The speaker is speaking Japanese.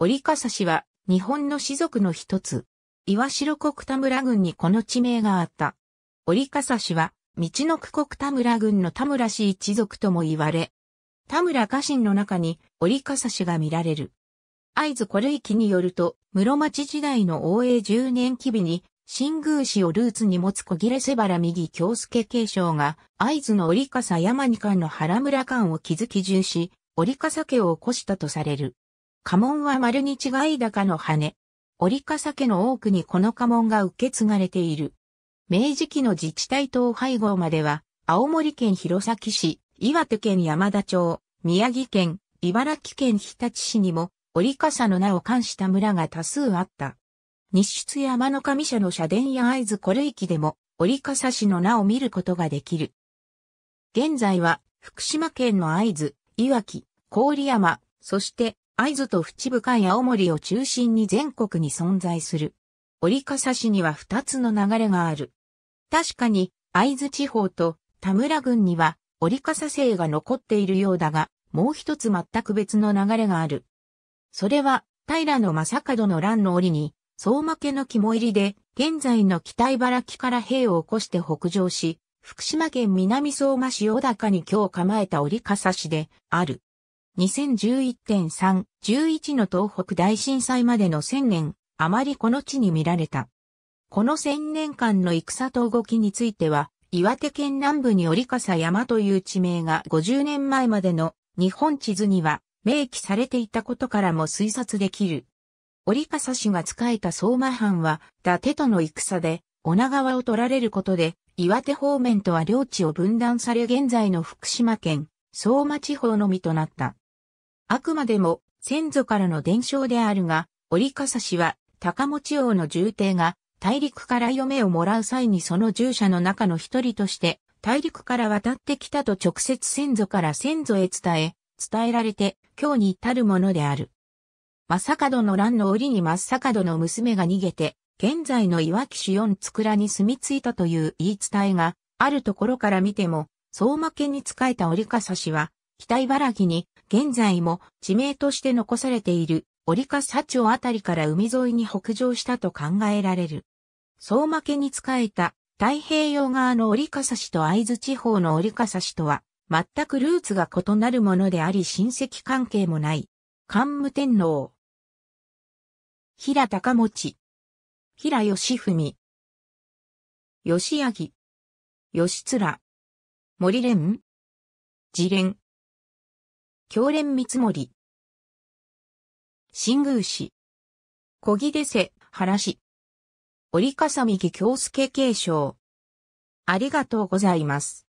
折笠氏は日本の氏族の一つ。岩城国田村郡にこの地名があった。折笠氏は、道の区国田村郡の田村氏一族とも言われ、田村家臣の中に折笠氏が見られる。会津古域によると、室町時代の応永十年期日に、新宮市をルーツに持つ小切れ瀬原右京介継承が、会津の折笠山二間の原村間を築き重し、折笠家を起こしたとされる。家紋は丸に違い高の羽。折笠家の多くにこの家紋が受け継がれている。明治期の自治体統廃合までは、青森県弘前市、岩手県山田町、宮城県、茨城県日立市にも、折笠の名を冠した村が多数あった。日出山の神社の社殿や合図これ域でも、折笠市の名を見ることができる。現在は、福島県の合図、いわき、郡山、そして藍津と淵深い青森を中心に全国に存在する。折笠市には二つの流れがある。確かに、藍津地方と田村郡には折笠姓が残っているようだが、もう一つ全く別の流れがある。それは、平の正門の乱の折に、相馬家の肝入りで、現在の北茨城から兵を起こして北上し、福島県南相馬市小高に今日構えた折笠市である。2011.3、11の東北大震災までの1000年、あまりこの地に見られた。この1000年間の戦と動きについては、岩手県南部に折笠山という地名が50年前までの日本地図には明記されていたことからも推察できる。折笠氏が仕えた相馬藩は、伊達との戦で、女川を取られることで、岩手方面とは領地を分断され現在の福島県、相馬地方のみとなった。あくまでも先祖からの伝承であるが、折笠氏は高持王の重帝が大陸から嫁をもらう際にその従者の中の一人として大陸から渡ってきたと直接先祖から先祖へ伝え、伝えられて今日に至るものである。正門の乱の折に正門の娘が逃げて、現在のいわき市四つ倉に住み着いたという言い伝えがあるところから見ても、相馬家に仕えた折笠氏は、北茨城に現在も地名として残されている折笠町あたりから海沿いに北上したと考えられる。相馬家に仕えた太平洋側の折笠氏と会津地方の折笠氏とは全くルーツが異なるものであり親戚関係もない。桓武天皇。平高持。平義文。義明。義面。森連。次連。教連見積もり。新宮市。小木出瀬、原市。折笠右京介継承。ありがとうございます。